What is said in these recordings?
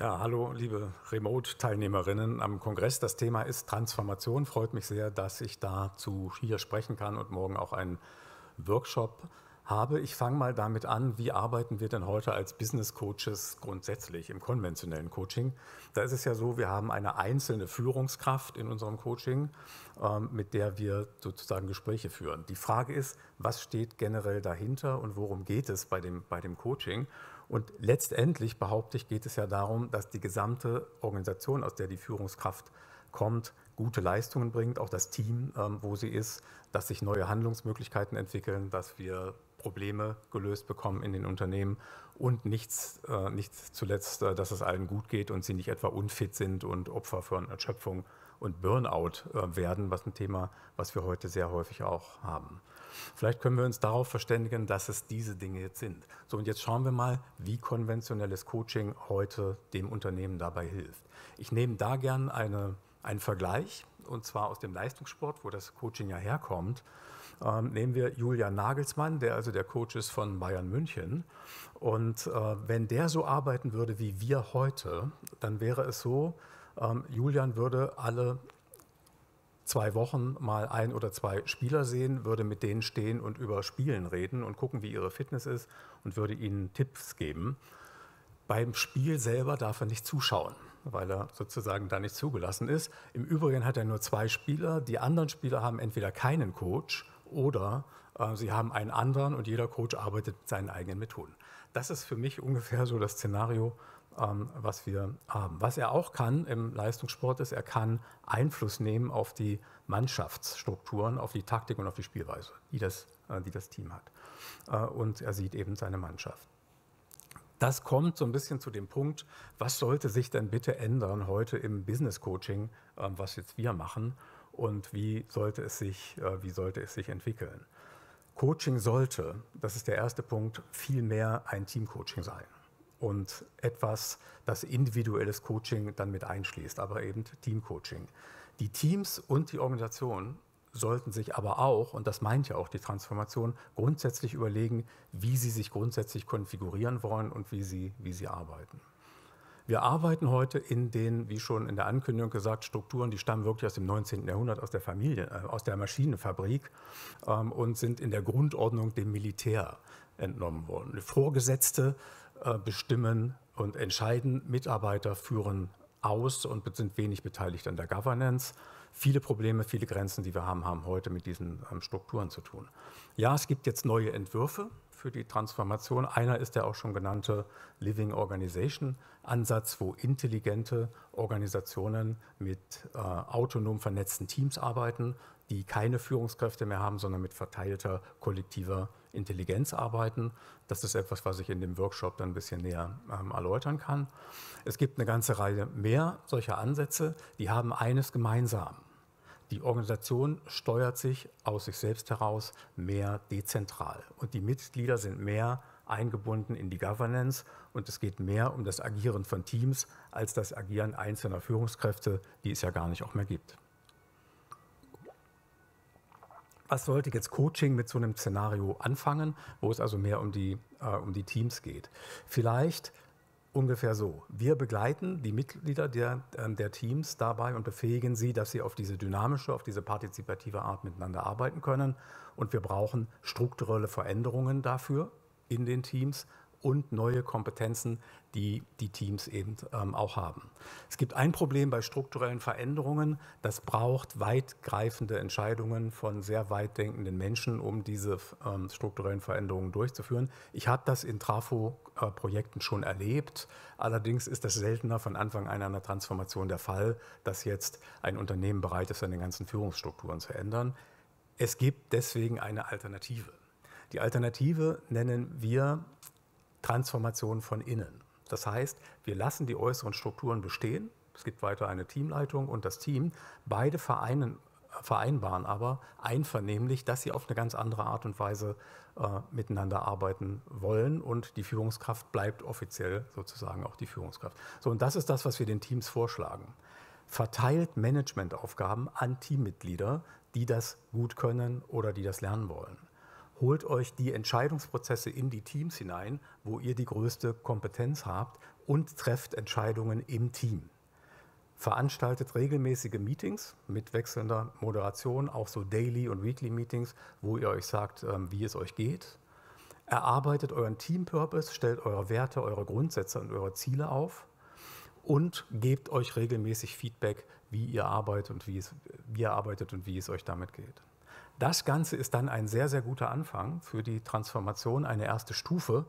Ja, hallo, liebe Remote-Teilnehmerinnen am Kongress. Das Thema ist Transformation. Freut mich sehr, dass ich dazu hier sprechen kann und morgen auch einen Workshop habe. Ich fange mal damit an, wie arbeiten wir denn heute als Business Coaches grundsätzlich im konventionellen Coaching? Da ist es ja so, wir haben eine einzelne Führungskraft in unserem Coaching, ähm, mit der wir sozusagen Gespräche führen. Die Frage ist, was steht generell dahinter und worum geht es bei dem, bei dem Coaching? Und letztendlich behaupte ich, geht es ja darum, dass die gesamte Organisation, aus der die Führungskraft kommt, gute Leistungen bringt, auch das Team, ähm, wo sie ist, dass sich neue Handlungsmöglichkeiten entwickeln, dass wir Probleme gelöst bekommen in den Unternehmen und nichts, äh, nicht zuletzt, äh, dass es allen gut geht und sie nicht etwa unfit sind und Opfer von Erschöpfung und Burnout äh, werden, was ein Thema, was wir heute sehr häufig auch haben. Vielleicht können wir uns darauf verständigen, dass es diese Dinge jetzt sind. So, und jetzt schauen wir mal, wie konventionelles Coaching heute dem Unternehmen dabei hilft. Ich nehme da gern eine, einen Vergleich, und zwar aus dem Leistungssport, wo das Coaching ja herkommt. Ähm, nehmen wir Julian Nagelsmann, der also der Coach ist von Bayern München. Und äh, wenn der so arbeiten würde wie wir heute, dann wäre es so, ähm, Julian würde alle zwei Wochen mal ein oder zwei Spieler sehen, würde mit denen stehen und über Spielen reden und gucken, wie ihre Fitness ist und würde ihnen Tipps geben. Beim Spiel selber darf er nicht zuschauen, weil er sozusagen da nicht zugelassen ist. Im Übrigen hat er nur zwei Spieler. Die anderen Spieler haben entweder keinen Coach oder äh, sie haben einen anderen und jeder Coach arbeitet mit seinen eigenen Methoden. Das ist für mich ungefähr so das Szenario, ähm, was wir haben. Was er auch kann im Leistungssport ist, er kann Einfluss nehmen auf die Mannschaftsstrukturen, auf die Taktik und auf die Spielweise, die das, äh, die das Team hat. Äh, und er sieht eben seine Mannschaft. Das kommt so ein bisschen zu dem Punkt, was sollte sich denn bitte ändern heute im Business Coaching, ähm, was jetzt wir machen und wie sollte es sich, äh, wie sollte es sich entwickeln. Coaching sollte, das ist der erste Punkt, vielmehr ein Teamcoaching sein und etwas, das individuelles Coaching dann mit einschließt, aber eben Teamcoaching. Die Teams und die Organisationen sollten sich aber auch, und das meint ja auch die Transformation, grundsätzlich überlegen, wie sie sich grundsätzlich konfigurieren wollen und wie sie, wie sie arbeiten wir arbeiten heute in den, wie schon in der Ankündigung gesagt, Strukturen, die stammen wirklich aus dem 19. Jahrhundert, aus der Familie, äh, aus der Maschinenfabrik ähm, und sind in der Grundordnung dem Militär entnommen worden. Vorgesetzte äh, bestimmen und entscheiden, Mitarbeiter führen aus und sind wenig beteiligt an der Governance. Viele Probleme, viele Grenzen, die wir haben, haben heute mit diesen ähm, Strukturen zu tun. Ja, es gibt jetzt neue Entwürfe, für die Transformation. Einer ist der auch schon genannte Living Organization Ansatz, wo intelligente Organisationen mit äh, autonom vernetzten Teams arbeiten, die keine Führungskräfte mehr haben, sondern mit verteilter kollektiver Intelligenz arbeiten. Das ist etwas, was ich in dem Workshop dann ein bisschen näher ähm, erläutern kann. Es gibt eine ganze Reihe mehr solcher Ansätze, die haben eines gemeinsam. Die Organisation steuert sich aus sich selbst heraus mehr dezentral und die Mitglieder sind mehr eingebunden in die Governance und es geht mehr um das Agieren von Teams als das Agieren einzelner Führungskräfte, die es ja gar nicht auch mehr gibt. Was sollte jetzt Coaching mit so einem Szenario anfangen, wo es also mehr um die, äh, um die Teams geht? Vielleicht Ungefähr so. Wir begleiten die Mitglieder der, ähm, der, Teams dabei und befähigen sie, dass sie auf diese dynamische, auf diese partizipative Art miteinander arbeiten können. Und wir brauchen strukturelle Veränderungen dafür in den Teams, und neue Kompetenzen, die die Teams eben ähm, auch haben. Es gibt ein Problem bei strukturellen Veränderungen, das braucht weitgreifende Entscheidungen von sehr weit denkenden Menschen, um diese ähm, strukturellen Veränderungen durchzuführen. Ich habe das in Trafo-Projekten schon erlebt, allerdings ist das seltener von Anfang an einer Transformation der Fall, dass jetzt ein Unternehmen bereit ist, seine ganzen Führungsstrukturen zu ändern. Es gibt deswegen eine Alternative. Die Alternative nennen wir Transformation von innen. Das heißt, wir lassen die äußeren Strukturen bestehen. Es gibt weiter eine Teamleitung und das Team. Beide vereinen, vereinbaren aber einvernehmlich, dass sie auf eine ganz andere Art und Weise äh, miteinander arbeiten wollen und die Führungskraft bleibt offiziell sozusagen auch die Führungskraft. So, und das ist das, was wir den Teams vorschlagen. Verteilt Managementaufgaben an Teammitglieder, die das gut können oder die das lernen wollen holt euch die Entscheidungsprozesse in die Teams hinein, wo ihr die größte Kompetenz habt und trefft Entscheidungen im Team. Veranstaltet regelmäßige Meetings mit wechselnder Moderation, auch so Daily und Weekly Meetings, wo ihr euch sagt, ähm, wie es euch geht. Erarbeitet euren Team-Purpose, stellt eure Werte, eure Grundsätze und eure Ziele auf und gebt euch regelmäßig Feedback, wie ihr arbeitet und wie es, wie ihr arbeitet und wie es euch damit geht. Das Ganze ist dann ein sehr, sehr guter Anfang für die Transformation, eine erste Stufe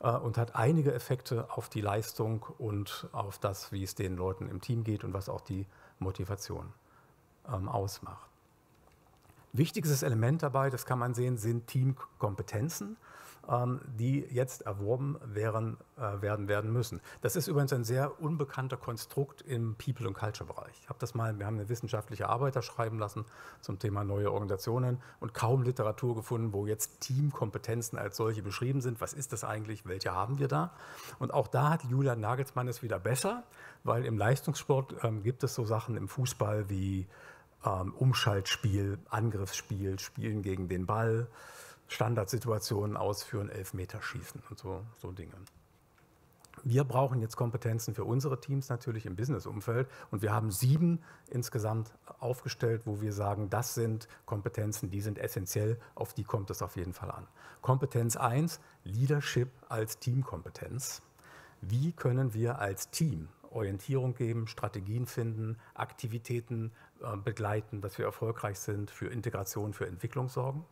äh, und hat einige Effekte auf die Leistung und auf das, wie es den Leuten im Team geht und was auch die Motivation ähm, ausmacht. Wichtigstes Element dabei, das kann man sehen, sind Teamkompetenzen. Ähm, die jetzt erworben wären, äh, werden, werden müssen. Das ist übrigens ein sehr unbekannter Konstrukt im People- und Culture-Bereich. Ich habe das mal, wir haben eine wissenschaftliche Arbeit da schreiben lassen zum Thema neue Organisationen und kaum Literatur gefunden, wo jetzt Teamkompetenzen als solche beschrieben sind. Was ist das eigentlich? Welche haben wir da? Und auch da hat Julia Nagelsmann es wieder besser, weil im Leistungssport ähm, gibt es so Sachen im Fußball wie ähm, Umschaltspiel, Angriffsspiel, Spielen gegen den Ball, Standardsituationen ausführen, Elfmeterschießen und so, so Dinge. Wir brauchen jetzt Kompetenzen für unsere Teams natürlich im Businessumfeld und wir haben sieben insgesamt aufgestellt, wo wir sagen, das sind Kompetenzen, die sind essentiell, auf die kommt es auf jeden Fall an. Kompetenz 1, Leadership als Teamkompetenz. Wie können wir als Team Orientierung geben, Strategien finden, Aktivitäten äh, begleiten, dass wir erfolgreich sind, für Integration, für Entwicklung sorgen?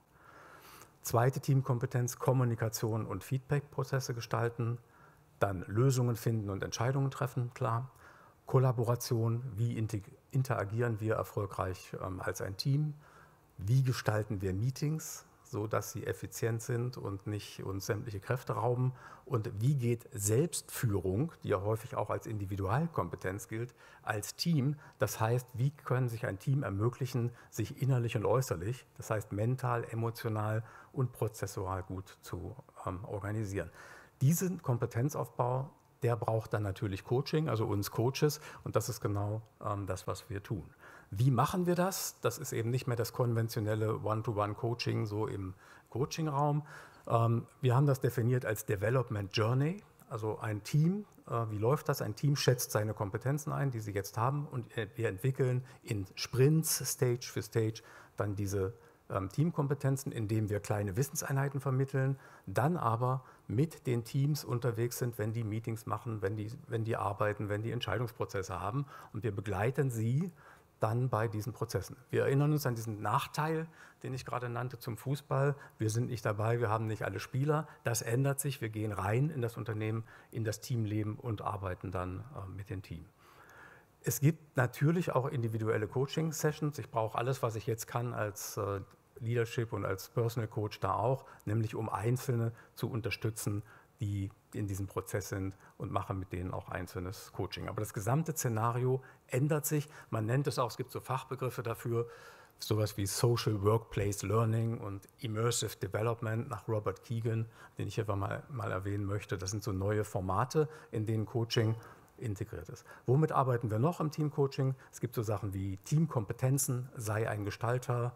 Zweite Teamkompetenz, Kommunikation und Feedback-Prozesse gestalten. Dann Lösungen finden und Entscheidungen treffen, klar. Kollaboration, wie interagieren wir erfolgreich ähm, als ein Team? Wie gestalten wir Meetings? so dass sie effizient sind und nicht uns sämtliche Kräfte rauben? Und wie geht Selbstführung, die ja häufig auch als Individualkompetenz gilt, als Team? Das heißt, wie können sich ein Team ermöglichen, sich innerlich und äußerlich, das heißt mental, emotional und prozessual gut zu ähm, organisieren? Diesen Kompetenzaufbau, der braucht dann natürlich Coaching, also uns Coaches, und das ist genau ähm, das, was wir tun. Wie machen wir das? Das ist eben nicht mehr das konventionelle One-to-One-Coaching so im Coaching-Raum. Coachingraum. wir haben das definiert als Development Journey, also ein Team. Äh, wie läuft das? Ein Team schätzt seine Kompetenzen ein, die sie jetzt haben, und äh, wir entwickeln in Sprints, Stage für Stage, dann diese ähm, Teamkompetenzen, indem wir kleine Wissenseinheiten vermitteln, dann aber mit den Teams unterwegs sind, wenn die Meetings machen, wenn die, wenn die arbeiten, wenn die Entscheidungsprozesse haben. Und wir begleiten sie dann bei diesen Prozessen. Wir erinnern uns an diesen Nachteil, den ich gerade nannte zum Fußball. Wir sind nicht dabei, wir haben nicht alle Spieler. Das ändert sich, wir gehen rein in das Unternehmen, in das Teamleben und arbeiten dann äh, mit dem Team. Es gibt natürlich auch individuelle Coaching-Sessions. Ich brauche alles, was ich jetzt kann als äh, Leadership und als Personal Coach da auch, nämlich um Einzelne zu unterstützen, die in diesem Prozess sind und mache mit denen auch einzelnes Coaching. Aber das gesamte Szenario ändert sich. Man nennt es auch, es gibt so Fachbegriffe dafür, sowas wie Social Workplace Learning und Immersive Development nach Robert Keegan, den ich einfach mal, mal erwähnen möchte. Das sind so neue Formate, in denen Coaching integriert ist. Womit arbeiten wir noch im Teamcoaching? Es gibt so Sachen wie Teamkompetenzen, sei ein Gestalter,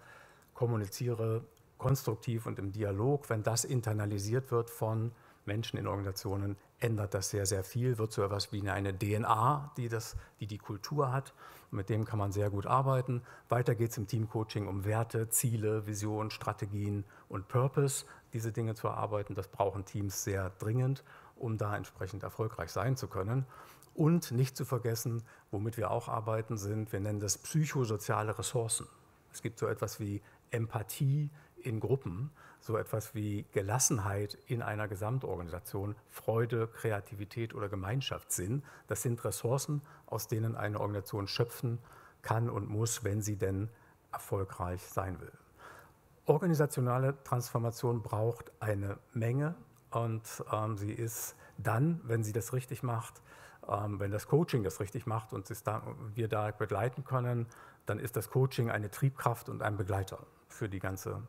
kommuniziere konstruktiv und im Dialog, wenn das internalisiert wird von Menschen in Organisationen ändert das sehr, sehr viel, wird so etwas wie eine DNA, die, das, die die Kultur hat. Mit dem kann man sehr gut arbeiten. Weiter geht es im Teamcoaching um Werte, Ziele, Visionen, Strategien und Purpose. Diese Dinge zu erarbeiten, das brauchen Teams sehr dringend, um da entsprechend erfolgreich sein zu können. Und nicht zu vergessen, womit wir auch arbeiten, sind, wir nennen das psychosoziale Ressourcen. Es gibt so etwas wie Empathie, in Gruppen, so etwas wie Gelassenheit in einer Gesamtorganisation, Freude, Kreativität oder Gemeinschaftssinn. Das sind Ressourcen, aus denen eine Organisation schöpfen kann und muss, wenn sie denn erfolgreich sein will. Organisationale Transformation braucht eine Menge und ähm, sie ist dann, wenn sie das richtig macht, ähm, wenn das Coaching das richtig macht und da, wir da begleiten können, dann ist das Coaching eine Triebkraft und ein Begleiter für die ganze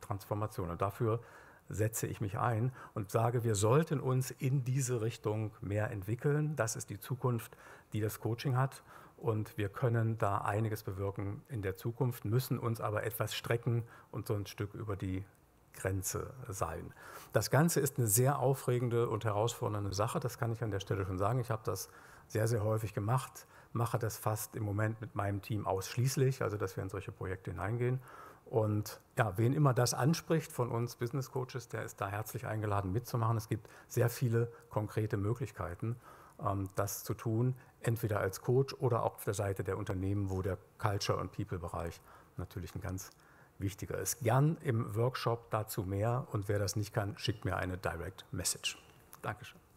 Transformation. Und dafür setze ich mich ein und sage, wir sollten uns in diese Richtung mehr entwickeln. Das ist die Zukunft, die das Coaching hat. Und wir können da einiges bewirken in der Zukunft, müssen uns aber etwas strecken und so ein Stück über die Grenze sein. Das Ganze ist eine sehr aufregende und herausfordernde Sache, das kann ich an der Stelle schon sagen. Ich habe das sehr, sehr häufig gemacht, mache das fast im Moment mit meinem Team ausschließlich, also dass wir in solche Projekte hineingehen. Und ja, wen immer das anspricht von uns Business Coaches, der ist da herzlich eingeladen mitzumachen. Es gibt sehr viele konkrete Möglichkeiten, ähm, das zu tun, entweder als Coach oder auch auf der Seite der Unternehmen, wo der Culture- und People-Bereich natürlich ein ganz wichtiger ist. Gern im Workshop dazu mehr und wer das nicht kann, schickt mir eine Direct Message. Dankeschön.